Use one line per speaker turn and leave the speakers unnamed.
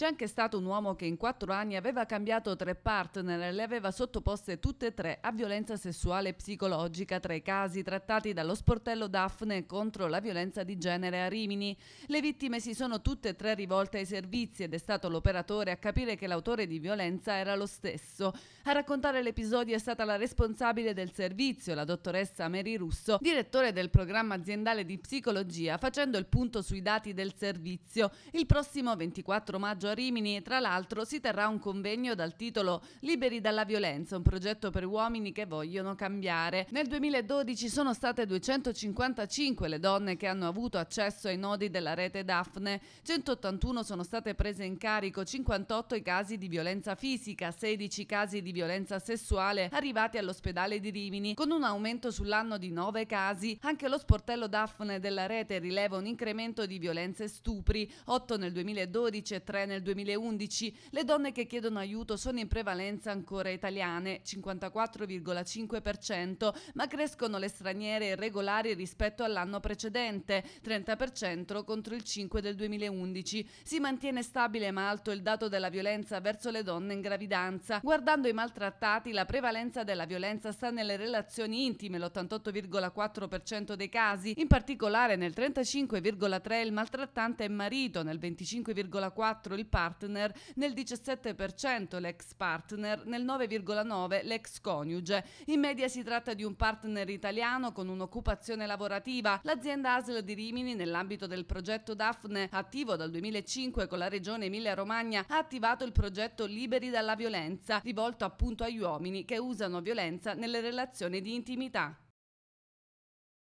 C'è anche stato un uomo che in quattro anni aveva cambiato tre partner e le aveva sottoposte tutte e tre a violenza sessuale e psicologica tra i casi trattati dallo sportello Daphne contro la violenza di genere a Rimini. Le vittime si sono tutte e tre rivolte ai servizi ed è stato l'operatore a capire che l'autore di violenza era lo stesso. A raccontare l'episodio è stata la responsabile del servizio, la dottoressa Mary Russo, direttore del programma aziendale di psicologia, facendo il punto sui dati del servizio. Il prossimo 24 maggio a Rimini. Tra l'altro si terrà un convegno dal titolo Liberi dalla violenza, un progetto per uomini che vogliono cambiare. Nel 2012 sono state 255 le donne che hanno avuto accesso ai nodi della rete Daphne, 181 sono state prese in carico, 58 i casi di violenza fisica, 16 casi di violenza sessuale arrivati all'ospedale di Rimini, con un aumento sull'anno di 9 casi. Anche lo sportello Daphne della rete rileva un incremento di violenze e stupri, 8 nel 2012 e 3 nel del 2011, le donne che chiedono aiuto sono in prevalenza ancora italiane, 54,5%, ma crescono le straniere irregolari rispetto all'anno precedente, 30% contro il 5 del 2011. Si mantiene stabile ma alto il dato della violenza verso le donne in gravidanza. Guardando i maltrattati, la prevalenza della violenza sta nelle relazioni intime, l'88,4% dei casi, in particolare nel 35,3% il maltrattante è marito, nel 25,4% singoli partner, nel 17% l'ex partner, nel 9,9% l'ex coniuge. In media si tratta di un partner italiano con un'occupazione lavorativa. L'azienda ASL di Rimini, nell'ambito del progetto Daphne, attivo dal 2005 con la regione Emilia-Romagna, ha attivato il progetto Liberi dalla violenza, rivolto appunto agli uomini che usano violenza nelle relazioni di intimità.